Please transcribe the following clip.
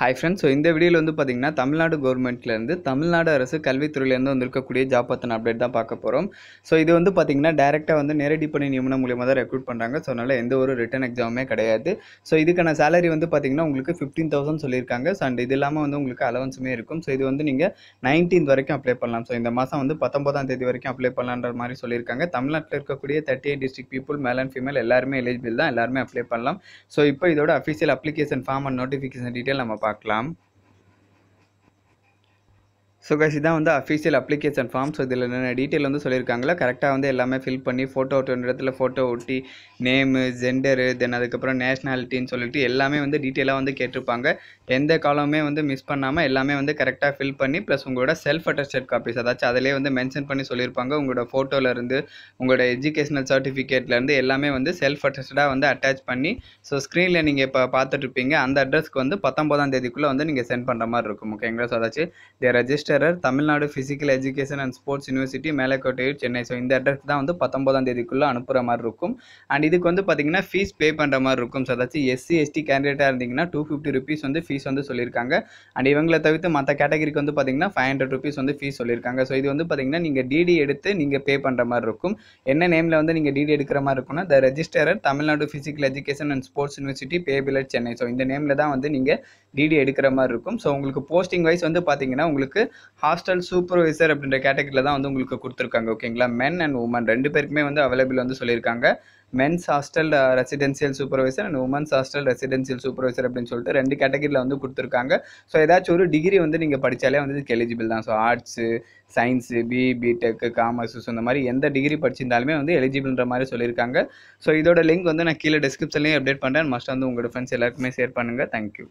hi friends so இந்த வீடியோவில் வந்து பார்த்திங்கன்னா தமிழ்நாடு கவர்மெண்ட்லேருந்து தமிழ்நாடு அரசு கல்வித்துறையிலேருந்து வந்திருக்கக்கூடிய ஜாப் பத்தின அப்டேட் தான் பார்க்க போகிறோம் ஸோ இது வந்து பார்த்திங்கன்னா டேரெக்டாக வந்து நேரடி பணி நியமனம் மூலியமாக தான் ரெக்ரூட் பண்ணுறாங்க ஸோ அதனால் எந்த ஒரு ரிட்டன் எக்ஸாமுமே கிடையாது ஸோ இதுக்கான சேலரி வந்து பார்த்திங்கன்னா உங்களுக்கு ஃபிஃப்டீன் தௌசண்ட் சொல்லியிருக்காங்க ஸோ அண்ட் இது இல்லாமல் வந்து உங்களுக்கு அலவன்ஸுமே இருக்கும் ஸோ இது வந்து நீங்கள் நைன்டீன் வரைக்கும் அப்ளை பண்ணலாம் ஸோ இந்த மாதம் வந்து பத்தொம்பதாம் தேதி வரைக்கும் அப்ளை பண்ணலான்ற மாதிரி சொல்லியிருக்காங்க தமிழ்நாட்டில் இருக்கக்கூடிய thirty eight district people male and female எல்லாருமே எலிஜிபிள் தான் எல்லாருமே அப்ளை பண்ணலாம் ஸோ இப்போ இதோட official application form and notification detail நம்ம পাকলাম ஸோ கைஸ் இதான் வந்து அஃபீஷியல் அப்ளிகேஷன் ஃபார்ம் ஸோ இதில் என்னென்ன டீட்டெயில் வந்து சொல்லியிருக்காங்களா கரெக்டாக வந்து எல்லாமே ஃபில் பண்ணி ஃபோட்டோ ஒட்டுற இடத்துல ஃபோட்டோ ஒட்டி நேமு ஜெண்டரு தென் அதுக்கப்புறம் நேஷ்னாலிட்டின்னு சொல்லிட்டு எல்லாமே வந்து டீட்டெயிலாக வந்து கேட்டிருப்பாங்க எந்த காலமே வந்து மிஸ் பண்ணாமல் எல்லாமே வந்து கரெக்டாக ஃபில் பண்ணி ப்ளஸ் உங்களோட செல்ஃப் அட்டஸ்டட் காப்பீஸ் அதாச்சும் அதிலே வந்து மென்ஷன் பண்ணி சொல்லியிருப்பாங்க உங்களோட ஃபோட்டோலேருந்து உங்களோட எஜுகேஷனல் சர்டிஃபிகேட்லேருந்து எல்லாமே வந்து செல்ஃப் அட்டஸ்டடாக வந்து அட்டாச் பண்ணி ஸோ ஸ்க்ரீனில் நீங்கள் இப்போ பார்த்துட்ருப்பீங்க அந்த அட்ரஸ்க்கு வந்து பத்தொம்போதாம் தேதிக்குள்ளே வந்து நீங்கள் சென்ட் பண்ணுற மாதிரி இருக்கும் ஓகேங்களா ஸோ அதாச்சும் the register lecturer Tamil Nadu physical education and sports university Melakottai Chennai so இந்த அட்ரஸ் தான் வந்து பத்தொம்பதாம் தேதிக்குள்ளே அனுப்புகிற மாதிரி இருக்கும் அண்ட் இதுக்கு வந்து பார்த்தீங்கன்னா ஃபீஸ் பே பண்ணுற மாதிரி இருக்கும் ஸோ அதாச்சும் எஸ்சி எஸ்டி கேண்டிடேட்டாக இருந்தீங்கன்னா டூ ஃபிஃப்டி ருபீஸ் வந்து ஃபீஸ் வந்து சொல்லியிருக்காங்க அண்ட் இவங்களை தவிர்த்து மற்ற கேட்டகரிக்கு வந்து பார்த்தீங்கன்னா ஃபைவ் ஹண்ட்ரட் ருபீஸ் வந்து ஃபீஸ் சொல்லியிருக்காங்க ஸோ இது வந்து பார்த்தீங்கன்னா நீங்கள் டிடி எடுத்து நீங்கள் பே பண்ணுற மாதிரி இருக்கும் என்ன நேமில் வந்து நீங்கள் டிடி எடுக்கிற மாதிரி இருக்கும்னா the registrar Tamil Nadu physical education and sports university பேபிலர் சென்னை ஸோ இந்த நேமில் தான் வந்து நீங்கள் டிடி எடுக்கிற மாதிரி இருக்கும் ஸோ உங்களுக்கு போஸ்டிங் வைஸ் வந்து பார்த்தீங்கன்னா உங்களுக்கு ஹாஸ்டல் சூப்பர்வைசர் அப்படின்ற கேட்டகரியில் தான் வந்து உங்களுக்கு கொடுத்துருக்காங்க ஓகேங்களா மென் அண்ட் உமன் ரெண்டு பேருக்குமே வந்து அவைலபிள் வந்து சொல்லியிருக்காங்க men's hostel residential supervisor and women's hostel residential supervisor அப்படின்னு சொல்லிட்டு ரெண்டு கேட்டகரியில் வந்து கொடுத்துருக்காங்க ஸோ ஏதாச்சும் ஒரு டிகிரி வந்து நீங்கள் படித்தாலே வந்து இதுக்கு எலிஜிபிள் தான் so arts science B BTech commerce so இந்த மாதிரி எந்த டிகிரி படிச்சிருந்தாலுமே வந்து எலிஜிபிள்ன்ற மாதிரி சொல்லியிருக்காங்க ஸோ இதோட லிங்க் வந்து நான் கீழே டிஸ்கிரிப்ஷன்லேயும் அப்டேட் பண்ணுறேன் மஸ்ட் வந்து உங்களோட ஃப்ரெண்ட்ஸ் எல்லாருக்குமே ஷேர் பண்ணுங்கள் தேங்க்யூ